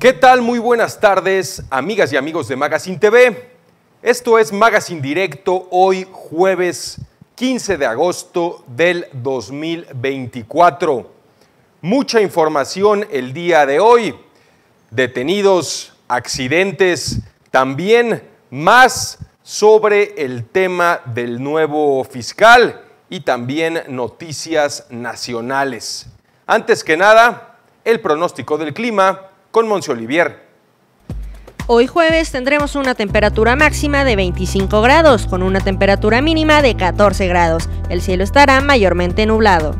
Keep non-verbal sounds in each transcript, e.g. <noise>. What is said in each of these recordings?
¿Qué tal? Muy buenas tardes, amigas y amigos de Magazine TV. Esto es Magazine Directo, hoy jueves 15 de agosto del 2024. Mucha información el día de hoy. Detenidos, accidentes, también más sobre el tema del nuevo fiscal y también noticias nacionales. Antes que nada, el pronóstico del clima con Monse Olivier. Hoy jueves tendremos una temperatura máxima de 25 grados con una temperatura mínima de 14 grados. El cielo estará mayormente nublado.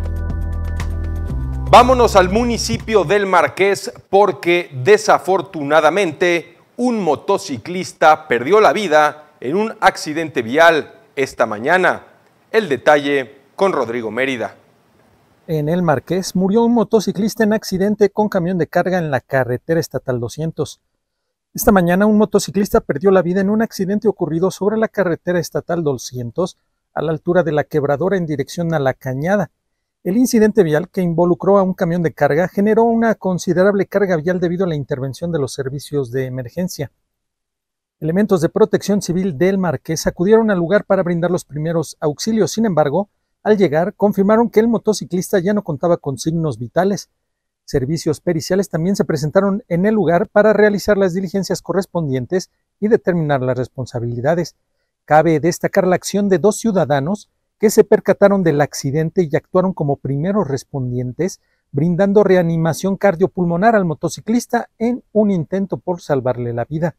Vámonos al municipio del Marqués porque desafortunadamente un motociclista perdió la vida en un accidente vial esta mañana. El detalle con Rodrigo Mérida en el Marqués, murió un motociclista en accidente con camión de carga en la carretera estatal 200. Esta mañana un motociclista perdió la vida en un accidente ocurrido sobre la carretera estatal 200 a la altura de la quebradora en dirección a la cañada. El incidente vial que involucró a un camión de carga generó una considerable carga vial debido a la intervención de los servicios de emergencia. Elementos de protección civil del Marqués acudieron al lugar para brindar los primeros auxilios, sin embargo, al llegar, confirmaron que el motociclista ya no contaba con signos vitales. Servicios periciales también se presentaron en el lugar para realizar las diligencias correspondientes y determinar las responsabilidades. Cabe destacar la acción de dos ciudadanos que se percataron del accidente y actuaron como primeros respondientes, brindando reanimación cardiopulmonar al motociclista en un intento por salvarle la vida.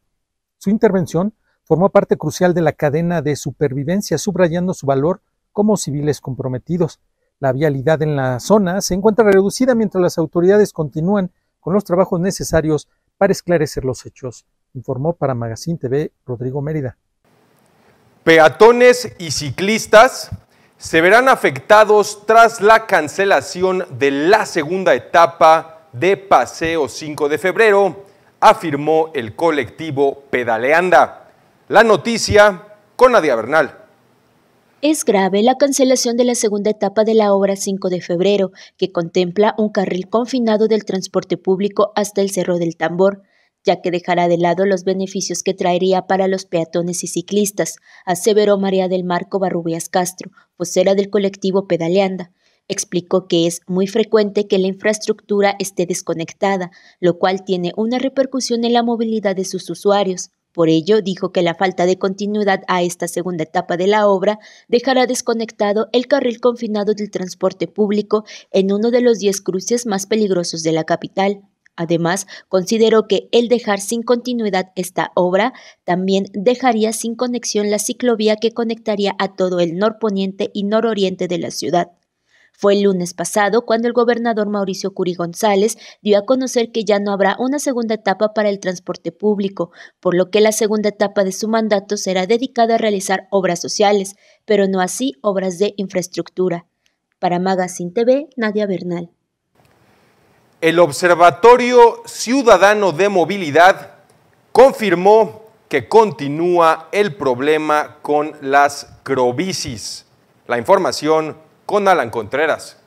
Su intervención formó parte crucial de la cadena de supervivencia, subrayando su valor como civiles comprometidos. La vialidad en la zona se encuentra reducida mientras las autoridades continúan con los trabajos necesarios para esclarecer los hechos, informó para Magazine TV Rodrigo Mérida. Peatones y ciclistas se verán afectados tras la cancelación de la segunda etapa de Paseo 5 de febrero, afirmó el colectivo Pedaleanda. La noticia con Nadia Bernal. Es grave la cancelación de la segunda etapa de la obra 5 de febrero, que contempla un carril confinado del transporte público hasta el Cerro del Tambor, ya que dejará de lado los beneficios que traería para los peatones y ciclistas, aseveró María del Marco Barrubias Castro, vocera del colectivo Pedaleanda. Explicó que es muy frecuente que la infraestructura esté desconectada, lo cual tiene una repercusión en la movilidad de sus usuarios. Por ello, dijo que la falta de continuidad a esta segunda etapa de la obra dejará desconectado el carril confinado del transporte público en uno de los diez cruces más peligrosos de la capital. Además, consideró que el dejar sin continuidad esta obra también dejaría sin conexión la ciclovía que conectaría a todo el norponiente y nororiente de la ciudad. Fue el lunes pasado cuando el gobernador Mauricio Curi González dio a conocer que ya no habrá una segunda etapa para el transporte público, por lo que la segunda etapa de su mandato será dedicada a realizar obras sociales, pero no así obras de infraestructura. Para Magazine TV, Nadia Bernal. El Observatorio Ciudadano de Movilidad confirmó que continúa el problema con las crobicis. La información con Alan Contreras.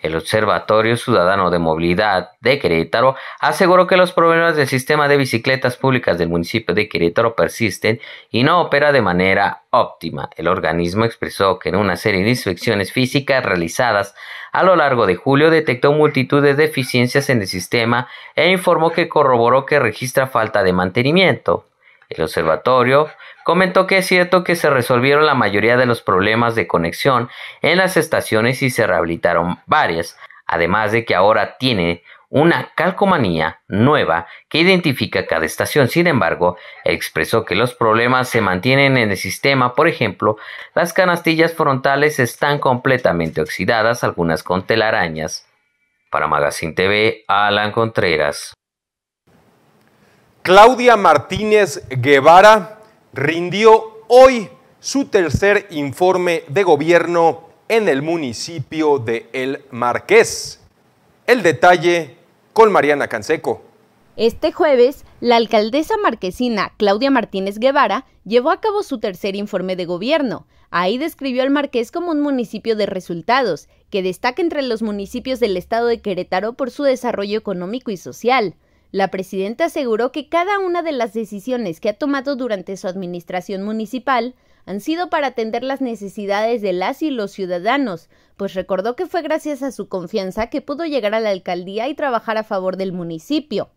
El Observatorio Ciudadano de Movilidad de Querétaro aseguró que los problemas del sistema de bicicletas públicas del municipio de Querétaro persisten y no opera de manera óptima. El organismo expresó que en una serie de inspecciones físicas realizadas a lo largo de julio detectó multitud de deficiencias en el sistema e informó que corroboró que registra falta de mantenimiento. El observatorio comentó que es cierto que se resolvieron la mayoría de los problemas de conexión en las estaciones y se rehabilitaron varias, además de que ahora tiene una calcomanía nueva que identifica cada estación. Sin embargo, expresó que los problemas se mantienen en el sistema. Por ejemplo, las canastillas frontales están completamente oxidadas, algunas con telarañas. Para Magazine TV, Alan Contreras. Claudia Martínez Guevara rindió hoy su tercer informe de gobierno en el municipio de El Marqués. El detalle con Mariana Canseco. Este jueves, la alcaldesa marquesina Claudia Martínez Guevara llevó a cabo su tercer informe de gobierno. Ahí describió al Marqués como un municipio de resultados, que destaca entre los municipios del estado de Querétaro por su desarrollo económico y social. La presidenta aseguró que cada una de las decisiones que ha tomado durante su administración municipal han sido para atender las necesidades de las y los ciudadanos, pues recordó que fue gracias a su confianza que pudo llegar a la alcaldía y trabajar a favor del municipio.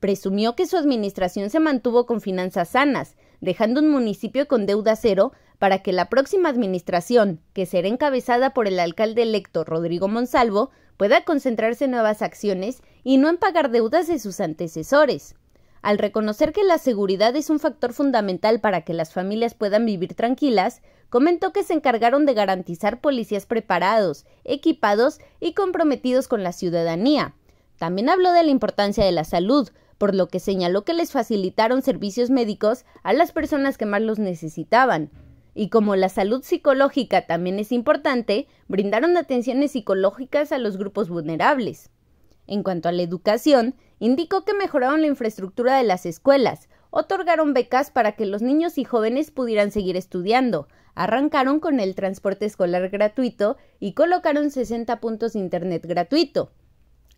Presumió que su administración se mantuvo con finanzas sanas, dejando un municipio con deuda cero para que la próxima administración, que será encabezada por el alcalde electo Rodrigo Monsalvo, pueda concentrarse en nuevas acciones y no en pagar deudas de sus antecesores. Al reconocer que la seguridad es un factor fundamental para que las familias puedan vivir tranquilas, comentó que se encargaron de garantizar policías preparados, equipados y comprometidos con la ciudadanía. También habló de la importancia de la salud, por lo que señaló que les facilitaron servicios médicos a las personas que más los necesitaban. Y como la salud psicológica también es importante, brindaron atenciones psicológicas a los grupos vulnerables. En cuanto a la educación, indicó que mejoraron la infraestructura de las escuelas, otorgaron becas para que los niños y jóvenes pudieran seguir estudiando, arrancaron con el transporte escolar gratuito y colocaron 60 puntos de Internet gratuito.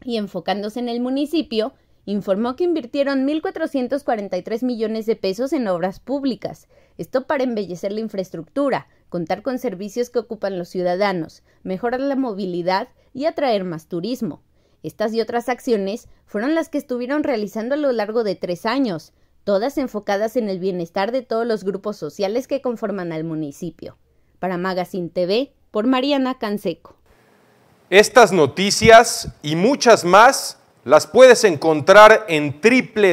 Y enfocándose en el municipio, informó que invirtieron 1.443 millones de pesos en obras públicas, esto para embellecer la infraestructura, contar con servicios que ocupan los ciudadanos, mejorar la movilidad y atraer más turismo. Estas y otras acciones fueron las que estuvieron realizando a lo largo de tres años, todas enfocadas en el bienestar de todos los grupos sociales que conforman al municipio. Para Magazine TV, por Mariana Canseco. Estas noticias y muchas más las puedes encontrar en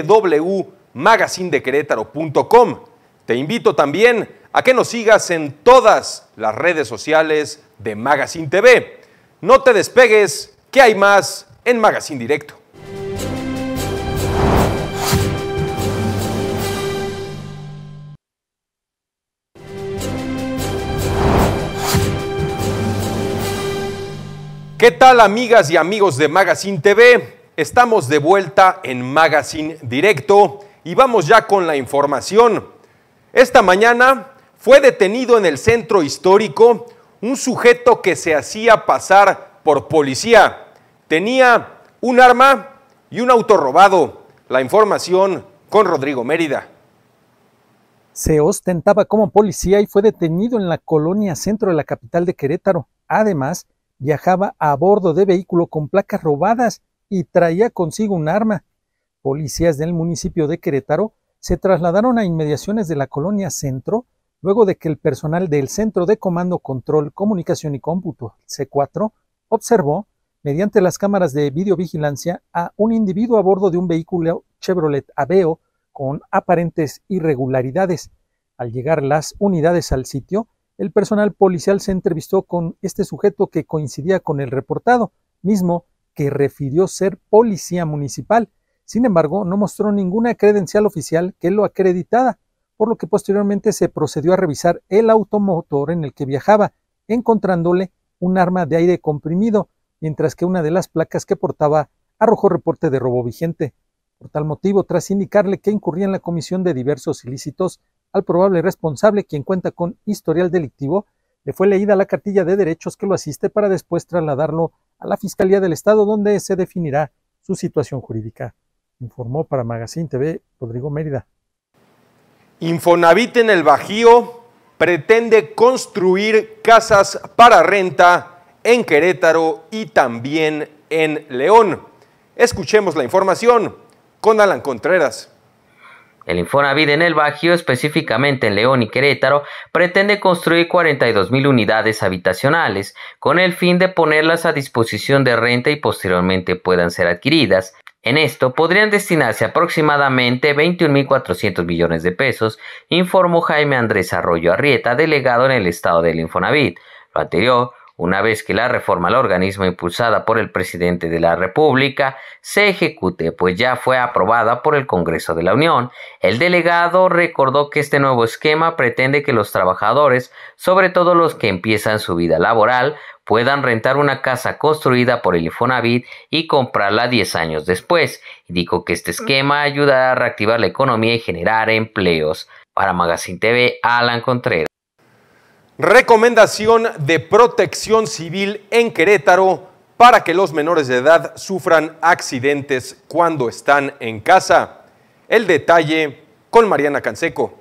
www.magazinedequerétaro.com. Te invito también a que nos sigas en todas las redes sociales de Magazine TV. No te despegues, que hay más en Magazine Directo. ¿Qué tal amigas y amigos de Magazine TV? Estamos de vuelta en Magazine Directo y vamos ya con la información. Esta mañana fue detenido en el centro histórico un sujeto que se hacía pasar por policía tenía un arma y un auto robado. La información con Rodrigo Mérida. Se ostentaba como policía y fue detenido en la colonia centro de la capital de Querétaro. Además, viajaba a bordo de vehículo con placas robadas y traía consigo un arma. Policías del municipio de Querétaro se trasladaron a inmediaciones de la colonia centro luego de que el personal del Centro de Comando, Control, Comunicación y Cómputo, C4, observó mediante las cámaras de videovigilancia a un individuo a bordo de un vehículo Chevrolet Aveo con aparentes irregularidades. Al llegar las unidades al sitio, el personal policial se entrevistó con este sujeto que coincidía con el reportado, mismo que refirió ser policía municipal. Sin embargo, no mostró ninguna credencial oficial que lo acreditara, por lo que posteriormente se procedió a revisar el automotor en el que viajaba, encontrándole un arma de aire comprimido mientras que una de las placas que portaba arrojó reporte de robo vigente. Por tal motivo, tras indicarle que incurría en la comisión de diversos ilícitos, al probable responsable, quien cuenta con historial delictivo, le fue leída la cartilla de derechos que lo asiste para después trasladarlo a la Fiscalía del Estado, donde se definirá su situación jurídica. Informó para Magazine TV Rodrigo Mérida. Infonavit en el Bajío pretende construir casas para renta en Querétaro y también en León. Escuchemos la información con Alan Contreras. El Infonavit en el Bajío, específicamente en León y Querétaro, pretende construir 42.000 unidades habitacionales con el fin de ponerlas a disposición de renta y posteriormente puedan ser adquiridas. En esto podrían destinarse aproximadamente 21.400 millones de pesos, informó Jaime Andrés Arroyo Arrieta, delegado en el estado del Infonavit. Lo anterior una vez que la reforma al organismo impulsada por el presidente de la República se ejecute, pues ya fue aprobada por el Congreso de la Unión, el delegado recordó que este nuevo esquema pretende que los trabajadores, sobre todo los que empiezan su vida laboral, puedan rentar una casa construida por el Infonavit y comprarla 10 años después. Dijo que este esquema ayudará a reactivar la economía y generar empleos. Para Magazine TV, Alan Contreras. Recomendación de protección civil en Querétaro para que los menores de edad sufran accidentes cuando están en casa. El detalle con Mariana Canseco.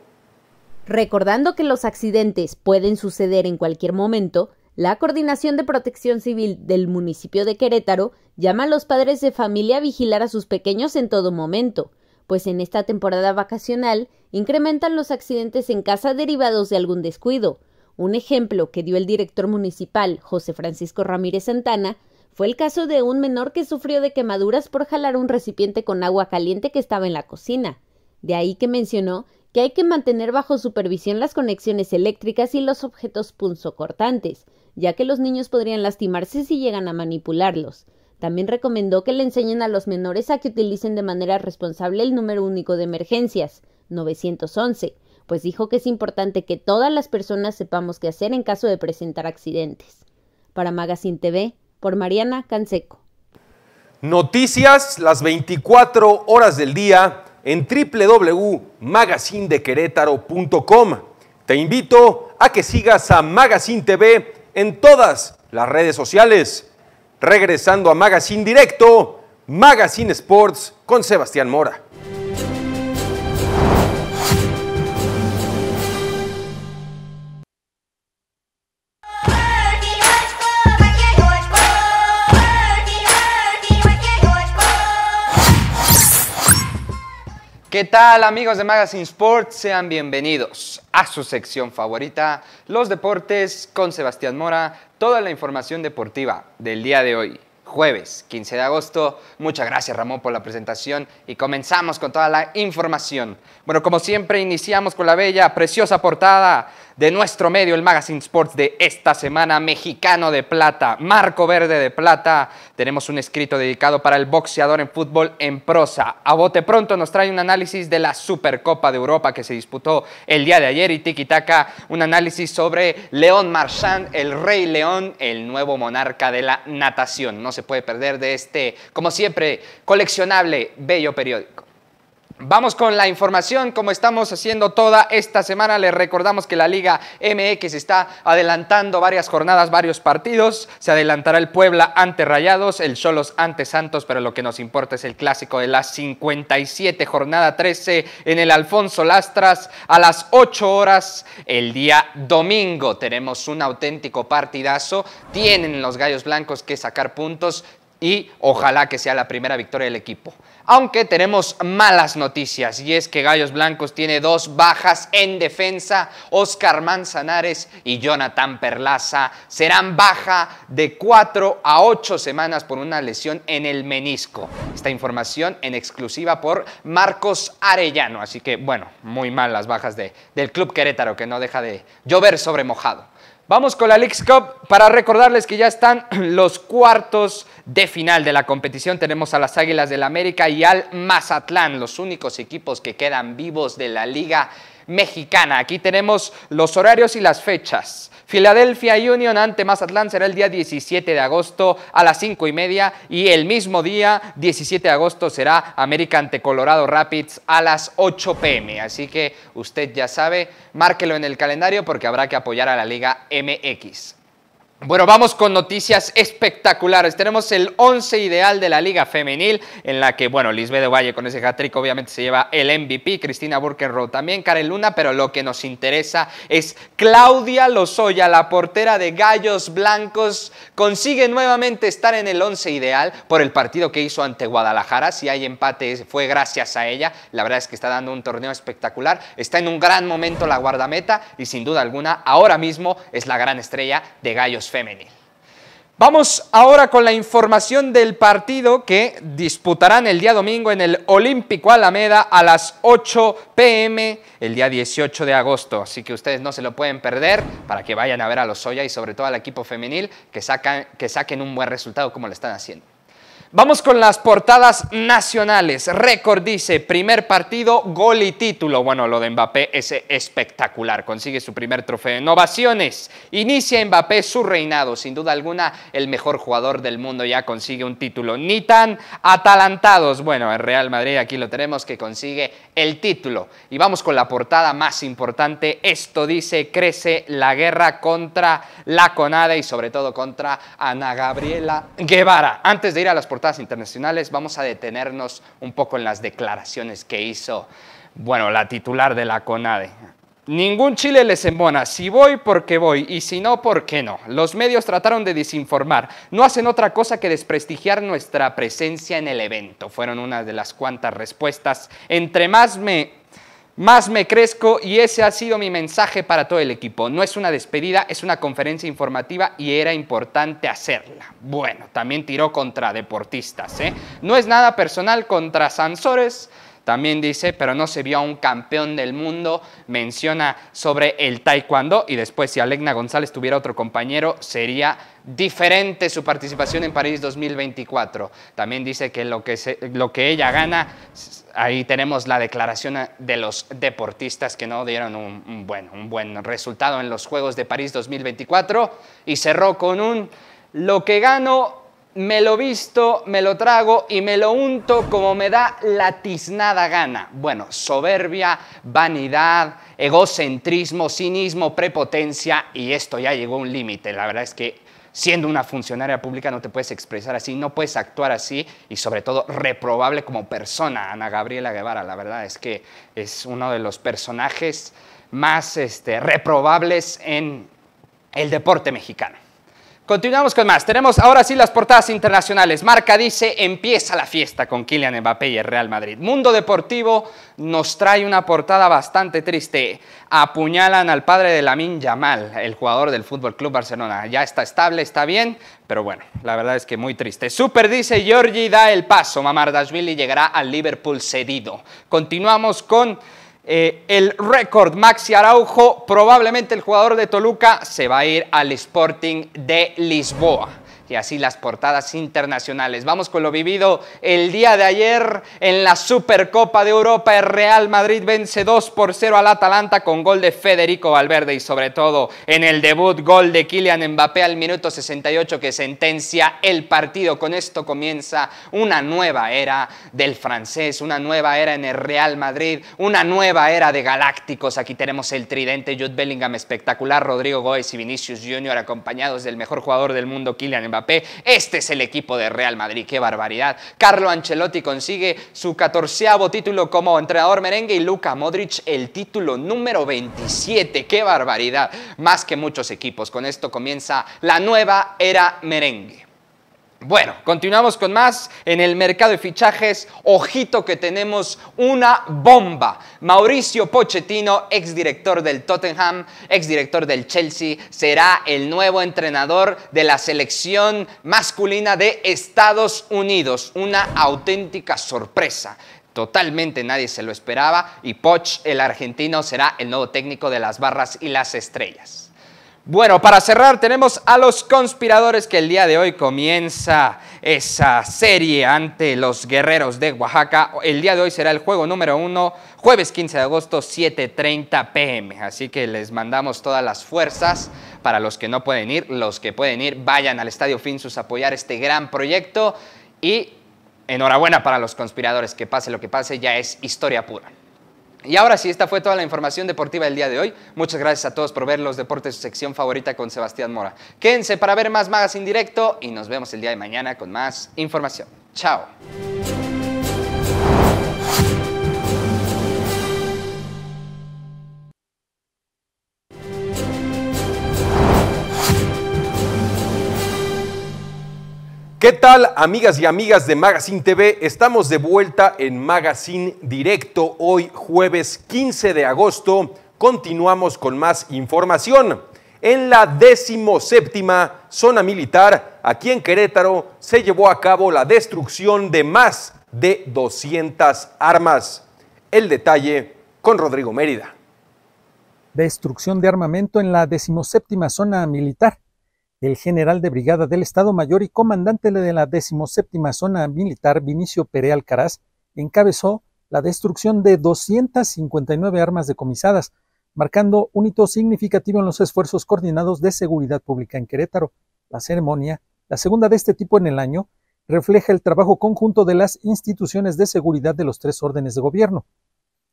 Recordando que los accidentes pueden suceder en cualquier momento, la Coordinación de Protección Civil del municipio de Querétaro llama a los padres de familia a vigilar a sus pequeños en todo momento, pues en esta temporada vacacional incrementan los accidentes en casa derivados de algún descuido, un ejemplo que dio el director municipal, José Francisco Ramírez Santana, fue el caso de un menor que sufrió de quemaduras por jalar un recipiente con agua caliente que estaba en la cocina. De ahí que mencionó que hay que mantener bajo supervisión las conexiones eléctricas y los objetos punzocortantes, ya que los niños podrían lastimarse si llegan a manipularlos. También recomendó que le enseñen a los menores a que utilicen de manera responsable el número único de emergencias, 911, pues dijo que es importante que todas las personas sepamos qué hacer en caso de presentar accidentes. Para Magazine TV, por Mariana Canseco. Noticias las 24 horas del día en www.magazinedequerétaro.com. Te invito a que sigas a Magazine TV en todas las redes sociales. Regresando a Magazine Directo, Magazine Sports con Sebastián Mora. ¿Qué tal amigos de Magazine Sport? Sean bienvenidos a su sección favorita, los deportes con Sebastián Mora, toda la información deportiva del día de hoy, jueves 15 de agosto. Muchas gracias Ramón por la presentación y comenzamos con toda la información. Bueno, como siempre iniciamos con la bella, preciosa portada de nuestro medio, el Magazine Sports de esta semana, Mexicano de Plata, Marco Verde de Plata. Tenemos un escrito dedicado para el boxeador en fútbol en prosa. A bote pronto nos trae un análisis de la Supercopa de Europa que se disputó el día de ayer y Tiki un análisis sobre León Marchand, el Rey León, el nuevo monarca de la natación. No se puede perder de este, como siempre, coleccionable, bello periódico. Vamos con la información, como estamos haciendo toda esta semana, les recordamos que la Liga MX está adelantando varias jornadas, varios partidos, se adelantará el Puebla ante Rayados, el Solos ante Santos, pero lo que nos importa es el clásico de la 57, jornada 13 en el Alfonso Lastras a las 8 horas el día domingo. Tenemos un auténtico partidazo, tienen los Gallos Blancos que sacar puntos y ojalá que sea la primera victoria del equipo. Aunque tenemos malas noticias y es que Gallos Blancos tiene dos bajas en defensa. Oscar Manzanares y Jonathan Perlaza serán baja de 4 a 8 semanas por una lesión en el menisco. Esta información en exclusiva por Marcos Arellano. Así que bueno, muy mal las bajas de, del Club Querétaro que no deja de llover sobre mojado. Vamos con la Leagues Cup para recordarles que ya están <clears throat> los cuartos de final de la competición. Tenemos a las Águilas del América y al Mazatlán, los únicos equipos que quedan vivos de la Liga Mexicana. Aquí tenemos los horarios y las fechas. Philadelphia Union ante Mazatlán será el día 17 de agosto a las 5 y media y el mismo día, 17 de agosto, será América ante Colorado Rapids a las 8 pm. Así que usted ya sabe, márquelo en el calendario porque habrá que apoyar a la Liga MX. Bueno, vamos con noticias espectaculares. Tenemos el 11 ideal de la Liga Femenil, en la que, bueno, Lisbeth de Valle con ese hat-trick obviamente se lleva el MVP, Cristina Burkenroth también, Karen Luna, pero lo que nos interesa es Claudia Lozoya, la portera de Gallos Blancos, consigue nuevamente estar en el 11 ideal por el partido que hizo ante Guadalajara. Si hay empate fue gracias a ella. La verdad es que está dando un torneo espectacular. Está en un gran momento la guardameta y sin duda alguna ahora mismo es la gran estrella de Gallos femenil. Vamos ahora con la información del partido que disputarán el día domingo en el Olímpico Alameda a las 8 pm el día 18 de agosto. Así que ustedes no se lo pueden perder para que vayan a ver a los Soya y sobre todo al equipo femenil que, que saquen un buen resultado como lo están haciendo. Vamos con las portadas nacionales. Récord dice, primer partido, gol y título. Bueno, lo de Mbappé es espectacular. Consigue su primer trofeo. Innovaciones. Inicia Mbappé su reinado. Sin duda alguna, el mejor jugador del mundo ya consigue un título. Ni tan atalantados. Bueno, en Real Madrid aquí lo tenemos que consigue el título. Y vamos con la portada más importante. Esto dice, crece la guerra contra la conada y sobre todo contra Ana Gabriela Guevara. Antes de ir a las portadas, internacionales, vamos a detenernos un poco en las declaraciones que hizo, bueno, la titular de la CONADE. Ningún Chile les embona, si voy porque voy y si no porque no. Los medios trataron de desinformar, no hacen otra cosa que desprestigiar nuestra presencia en el evento. Fueron una de las cuantas respuestas. Entre más me más me crezco y ese ha sido mi mensaje para todo el equipo. No es una despedida, es una conferencia informativa y era importante hacerla. Bueno, también tiró contra deportistas, ¿eh? No es nada personal contra Sansores. También dice, pero no se vio a un campeón del mundo. Menciona sobre el taekwondo y después si Alegna González tuviera otro compañero sería diferente su participación en París 2024. También dice que lo que, lo que ella gana, ahí tenemos la declaración de los deportistas que no dieron un, un buen resultado en los Juegos de París 2024 y cerró con un lo que gano me lo visto, me lo trago y me lo unto como me da la tiznada gana. Bueno, soberbia, vanidad, egocentrismo, cinismo, prepotencia y esto ya llegó a un límite. La verdad es que siendo una funcionaria pública no te puedes expresar así, no puedes actuar así y sobre todo reprobable como persona, Ana Gabriela Guevara. La verdad es que es uno de los personajes más este, reprobables en el deporte mexicano. Continuamos con más. Tenemos ahora sí las portadas internacionales. Marca dice, empieza la fiesta con Kylian Mbappé y el Real Madrid. Mundo Deportivo nos trae una portada bastante triste. Apuñalan al padre de Lamin Yamal, el jugador del Fútbol Club Barcelona. Ya está estable, está bien, pero bueno, la verdad es que muy triste. Super dice, Giorgi da el paso. Mamardashvili llegará al Liverpool cedido. Continuamos con... Eh, el récord. Maxi Araujo, probablemente el jugador de Toluca, se va a ir al Sporting de Lisboa y así las portadas internacionales. Vamos con lo vivido el día de ayer en la Supercopa de Europa. El Real Madrid vence 2 por 0 al Atalanta con gol de Federico Valverde y sobre todo en el debut gol de Kylian Mbappé al minuto 68 que sentencia el partido. Con esto comienza una nueva era del francés, una nueva era en el Real Madrid, una nueva era de galácticos. Aquí tenemos el tridente Jude Bellingham espectacular, Rodrigo Goes y Vinicius Junior acompañados del mejor jugador del mundo Kylian Mbappé este es el equipo de Real Madrid, qué barbaridad. Carlo Ancelotti consigue su catorceavo título como entrenador merengue y Luka Modric el título número 27, qué barbaridad. Más que muchos equipos, con esto comienza la nueva era merengue. Bueno, continuamos con más. En el mercado de fichajes, ojito que tenemos una bomba. Mauricio Pochettino, exdirector del Tottenham, exdirector del Chelsea, será el nuevo entrenador de la selección masculina de Estados Unidos. Una auténtica sorpresa. Totalmente nadie se lo esperaba y Poch, el argentino, será el nuevo técnico de las barras y las estrellas. Bueno, para cerrar tenemos a los conspiradores que el día de hoy comienza esa serie ante los guerreros de Oaxaca. El día de hoy será el juego número uno, jueves 15 de agosto, 7.30 pm. Así que les mandamos todas las fuerzas para los que no pueden ir, los que pueden ir, vayan al Estadio Finsus a apoyar este gran proyecto y enhorabuena para los conspiradores, que pase lo que pase, ya es historia pura. Y ahora sí, esta fue toda la información deportiva del día de hoy. Muchas gracias a todos por ver los deportes, su sección favorita con Sebastián Mora. Quédense para ver más en Directo y nos vemos el día de mañana con más información. Chao. ¿Qué tal, amigas y amigas de Magazine TV? Estamos de vuelta en Magazine Directo hoy, jueves 15 de agosto. Continuamos con más información. En la decimoséptima zona militar, aquí en Querétaro, se llevó a cabo la destrucción de más de 200 armas. El detalle con Rodrigo Mérida. Destrucción de armamento en la decimoséptima zona militar. El general de brigada del Estado Mayor y comandante de la 17 Zona Militar, Vinicio Pere Alcaraz, encabezó la destrucción de 259 armas decomisadas, marcando un hito significativo en los esfuerzos coordinados de seguridad pública en Querétaro. La ceremonia, la segunda de este tipo en el año, refleja el trabajo conjunto de las instituciones de seguridad de los tres órdenes de gobierno.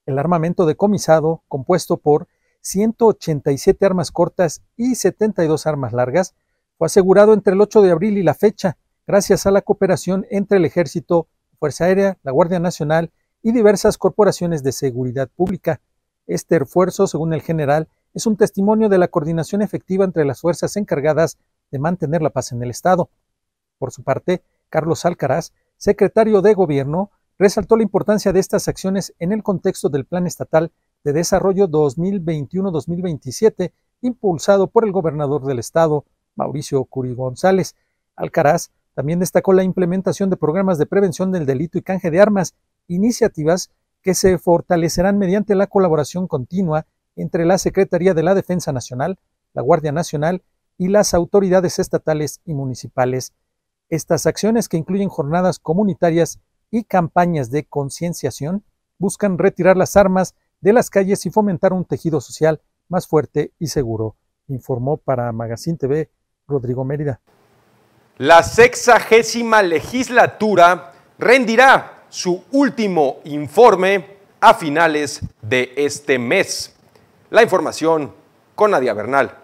El armamento decomisado, compuesto por 187 armas cortas y 72 armas largas, fue asegurado entre el 8 de abril y la fecha, gracias a la cooperación entre el Ejército, Fuerza Aérea, la Guardia Nacional y diversas corporaciones de seguridad pública. Este esfuerzo, según el general, es un testimonio de la coordinación efectiva entre las fuerzas encargadas de mantener la paz en el Estado. Por su parte, Carlos Alcaraz, secretario de Gobierno, resaltó la importancia de estas acciones en el contexto del Plan Estatal de Desarrollo 2021-2027, impulsado por el gobernador del Estado, Mauricio Curi González. Alcaraz también destacó la implementación de programas de prevención del delito y canje de armas, iniciativas que se fortalecerán mediante la colaboración continua entre la Secretaría de la Defensa Nacional, la Guardia Nacional y las autoridades estatales y municipales. Estas acciones, que incluyen jornadas comunitarias y campañas de concienciación, buscan retirar las armas de las calles y fomentar un tejido social más fuerte y seguro, informó para Magazine TV Rodrigo Mérida. La sexagésima legislatura rendirá su último informe a finales de este mes. La información con Nadia Bernal.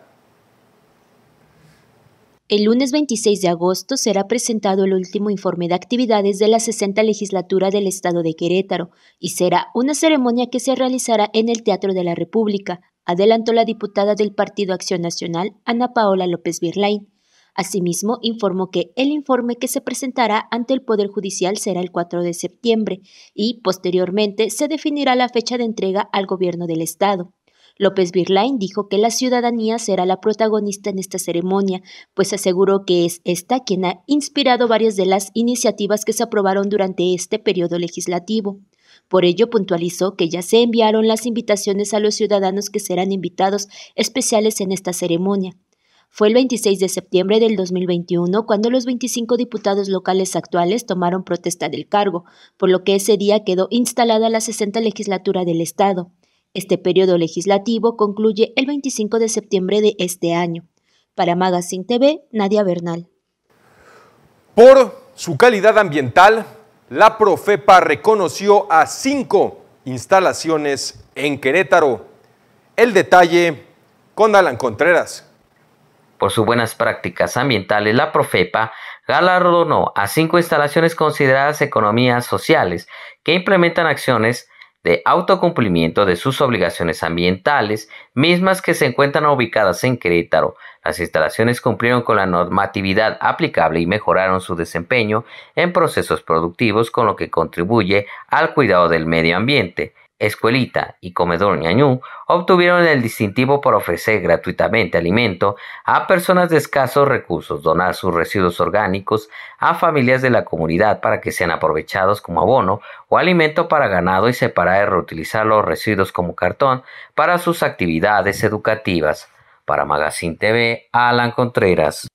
El lunes 26 de agosto será presentado el último informe de actividades de la 60 legislatura del Estado de Querétaro y será una ceremonia que se realizará en el Teatro de la República adelantó la diputada del Partido Acción Nacional, Ana Paola López Birlain. Asimismo, informó que el informe que se presentará ante el Poder Judicial será el 4 de septiembre y, posteriormente, se definirá la fecha de entrega al Gobierno del Estado. López Birlain dijo que la ciudadanía será la protagonista en esta ceremonia, pues aseguró que es esta quien ha inspirado varias de las iniciativas que se aprobaron durante este periodo legislativo. Por ello puntualizó que ya se enviaron las invitaciones a los ciudadanos que serán invitados especiales en esta ceremonia. Fue el 26 de septiembre del 2021 cuando los 25 diputados locales actuales tomaron protesta del cargo, por lo que ese día quedó instalada la 60 legislatura del Estado. Este periodo legislativo concluye el 25 de septiembre de este año. Para Magazine TV, Nadia Bernal. Por su calidad ambiental, la Profepa reconoció a cinco instalaciones en Querétaro. El detalle con Alan Contreras. Por sus buenas prácticas ambientales, la Profepa galardonó a cinco instalaciones consideradas economías sociales que implementan acciones de autocumplimiento de sus obligaciones ambientales, mismas que se encuentran ubicadas en Querétaro, las instalaciones cumplieron con la normatividad aplicable y mejoraron su desempeño en procesos productivos con lo que contribuye al cuidado del medio ambiente. Escuelita y Comedor Ñañú obtuvieron el distintivo por ofrecer gratuitamente alimento a personas de escasos recursos, donar sus residuos orgánicos a familias de la comunidad para que sean aprovechados como abono o alimento para ganado y separar y reutilizar los residuos como cartón para sus actividades educativas. Para Magazine TV, Alan Contreras.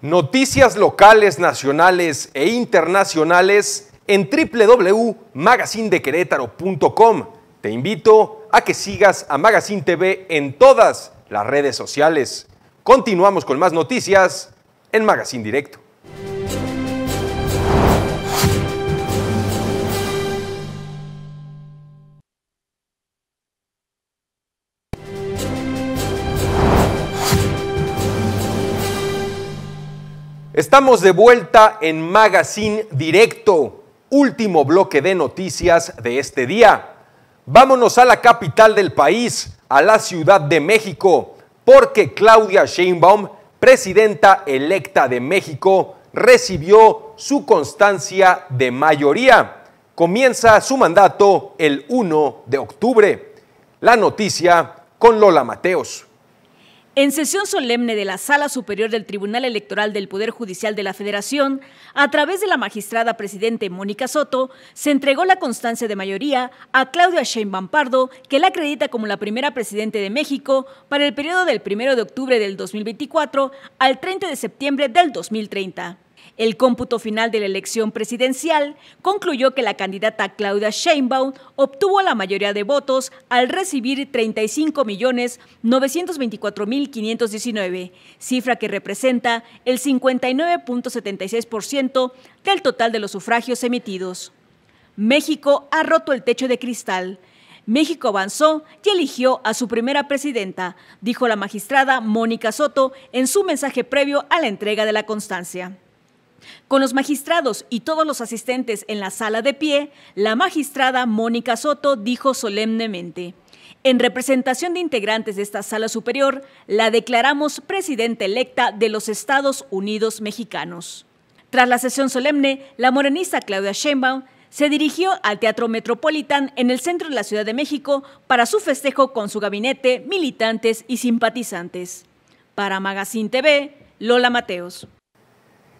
Noticias locales, nacionales e internacionales en www.magazindequerétaro.com Te invito a que sigas a Magazine TV en todas las redes sociales. Continuamos con más noticias en Magazine Directo. Estamos de vuelta en Magazine Directo, último bloque de noticias de este día. Vámonos a la capital del país, a la Ciudad de México, porque Claudia Sheinbaum, presidenta electa de México, recibió su constancia de mayoría. Comienza su mandato el 1 de octubre. La noticia con Lola Mateos. En sesión solemne de la Sala Superior del Tribunal Electoral del Poder Judicial de la Federación, a través de la magistrada presidente Mónica Soto, se entregó la constancia de mayoría a Claudia Sheinbaum Pardo, que la acredita como la primera presidente de México para el periodo del 1 de octubre del 2024 al 30 de septiembre del 2030. El cómputo final de la elección presidencial concluyó que la candidata Claudia Sheinbaum obtuvo la mayoría de votos al recibir 35.924.519, cifra que representa el 59.76% del total de los sufragios emitidos. México ha roto el techo de cristal. México avanzó y eligió a su primera presidenta, dijo la magistrada Mónica Soto en su mensaje previo a la entrega de la constancia. Con los magistrados y todos los asistentes en la sala de pie, la magistrada Mónica Soto dijo solemnemente, en representación de integrantes de esta sala superior, la declaramos presidenta electa de los Estados Unidos mexicanos. Tras la sesión solemne, la morenista Claudia Sheinbaum se dirigió al Teatro Metropolitan en el centro de la Ciudad de México para su festejo con su gabinete, militantes y simpatizantes. Para Magazine TV, Lola Mateos.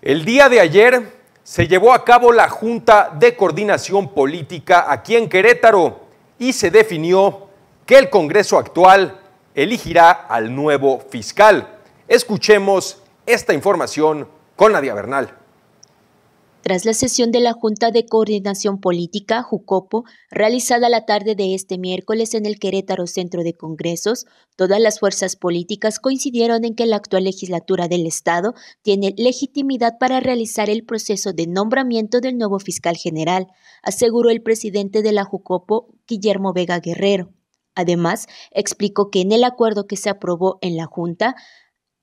El día de ayer se llevó a cabo la Junta de Coordinación Política aquí en Querétaro y se definió que el Congreso actual elegirá al nuevo fiscal. Escuchemos esta información con Nadia Bernal. Tras la sesión de la Junta de Coordinación Política, Jucopo, realizada la tarde de este miércoles en el Querétaro Centro de Congresos, todas las fuerzas políticas coincidieron en que la actual legislatura del Estado tiene legitimidad para realizar el proceso de nombramiento del nuevo fiscal general, aseguró el presidente de la Jucopo, Guillermo Vega Guerrero. Además, explicó que en el acuerdo que se aprobó en la Junta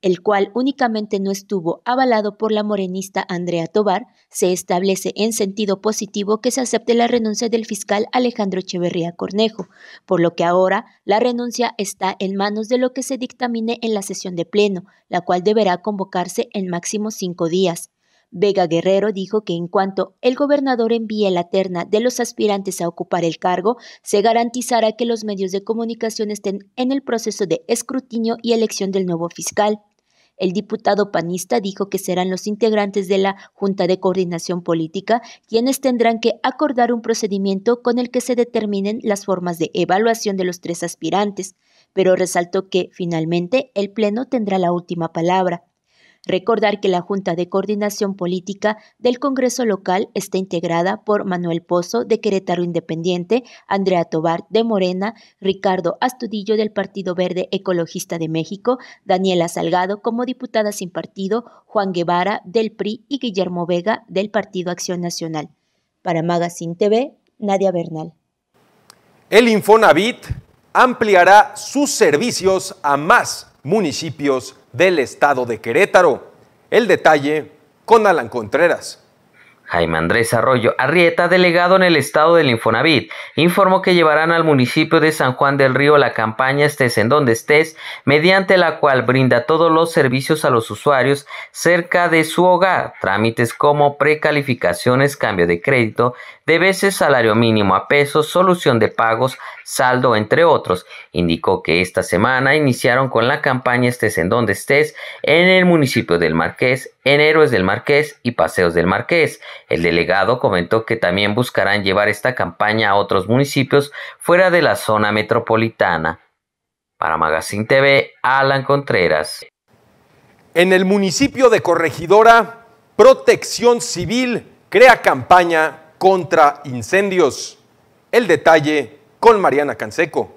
el cual únicamente no estuvo avalado por la morenista Andrea Tobar, se establece en sentido positivo que se acepte la renuncia del fiscal Alejandro Echeverría Cornejo, por lo que ahora la renuncia está en manos de lo que se dictamine en la sesión de pleno, la cual deberá convocarse en máximo cinco días. Vega Guerrero dijo que en cuanto el gobernador envíe la terna de los aspirantes a ocupar el cargo, se garantizará que los medios de comunicación estén en el proceso de escrutinio y elección del nuevo fiscal. El diputado panista dijo que serán los integrantes de la Junta de Coordinación Política quienes tendrán que acordar un procedimiento con el que se determinen las formas de evaluación de los tres aspirantes, pero resaltó que, finalmente, el Pleno tendrá la última palabra. Recordar que la Junta de Coordinación Política del Congreso Local está integrada por Manuel Pozo de Querétaro Independiente, Andrea Tobar de Morena, Ricardo Astudillo del Partido Verde Ecologista de México, Daniela Salgado como diputada sin partido, Juan Guevara del PRI y Guillermo Vega del Partido Acción Nacional. Para Magazine TV, Nadia Bernal. El Infonavit ampliará sus servicios a más municipios del estado de Querétaro. El detalle con Alan Contreras. Jaime Andrés Arroyo Arrieta, delegado en el estado del Infonavit, informó que llevarán al municipio de San Juan del Río la campaña Estés en donde estés, mediante la cual brinda todos los servicios a los usuarios cerca de su hogar, trámites como precalificaciones, cambio de crédito, de veces salario mínimo a pesos, solución de pagos, saldo, entre otros. Indicó que esta semana iniciaron con la campaña Estés en donde estés en el municipio del Marqués, en Héroes del Marqués y Paseos del Marqués. El delegado comentó que también buscarán llevar esta campaña a otros municipios fuera de la zona metropolitana. Para Magazine TV, Alan Contreras. En el municipio de Corregidora, Protección Civil crea campaña contra incendios. El detalle con Mariana Canseco.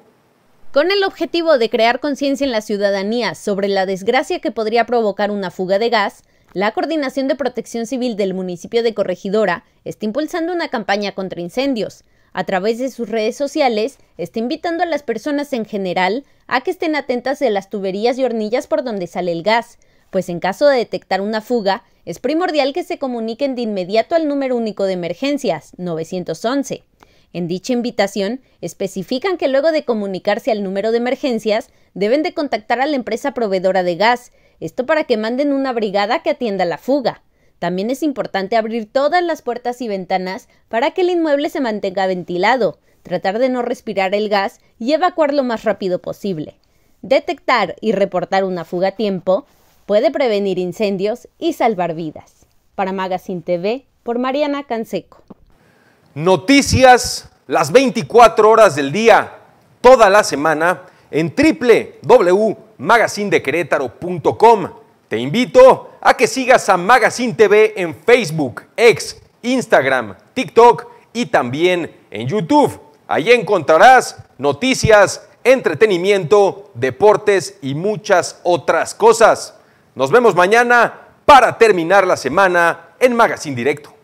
Con el objetivo de crear conciencia en la ciudadanía sobre la desgracia que podría provocar una fuga de gas, la Coordinación de Protección Civil del municipio de Corregidora está impulsando una campaña contra incendios. A través de sus redes sociales, está invitando a las personas en general a que estén atentas de las tuberías y hornillas por donde sale el gas, pues en caso de detectar una fuga, es primordial que se comuniquen de inmediato al número único de emergencias, 911. En dicha invitación, especifican que luego de comunicarse al número de emergencias, deben de contactar a la empresa proveedora de gas, esto para que manden una brigada que atienda la fuga. También es importante abrir todas las puertas y ventanas para que el inmueble se mantenga ventilado, tratar de no respirar el gas y evacuar lo más rápido posible. Detectar y reportar una fuga a tiempo puede prevenir incendios y salvar vidas. Para Magazine TV, por Mariana Canseco. Noticias las 24 horas del día, toda la semana, en www.magazindequerétaro.com Te invito a que sigas a Magazine TV en Facebook, X, Instagram, TikTok y también en YouTube. Allí encontrarás noticias, entretenimiento, deportes y muchas otras cosas. Nos vemos mañana para terminar la semana en Magazine Directo.